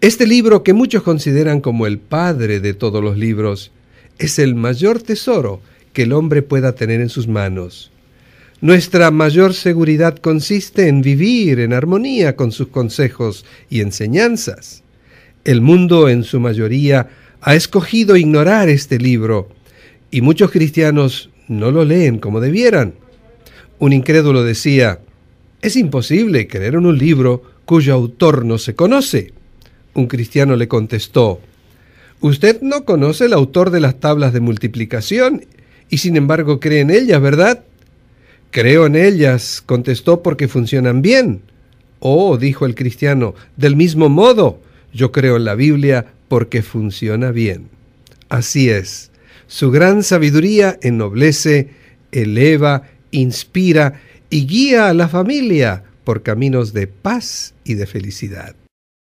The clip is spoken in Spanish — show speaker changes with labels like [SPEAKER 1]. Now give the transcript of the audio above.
[SPEAKER 1] Este libro que muchos consideran como el padre de todos los libros es el mayor tesoro que el hombre pueda tener en sus manos. Nuestra mayor seguridad consiste en vivir en armonía con sus consejos y enseñanzas. El mundo en su mayoría ha escogido ignorar este libro y muchos cristianos no lo leen como debieran. Un incrédulo decía, es imposible creer en un libro cuyo autor no se conoce. Un cristiano le contestó, Usted no conoce el autor de las tablas de multiplicación y sin embargo cree en ellas, ¿verdad? Creo en ellas, contestó, porque funcionan bien. Oh, dijo el cristiano, del mismo modo, yo creo en la Biblia porque funciona bien. Así es, su gran sabiduría ennoblece, eleva, inspira y guía a la familia por caminos de paz y de felicidad.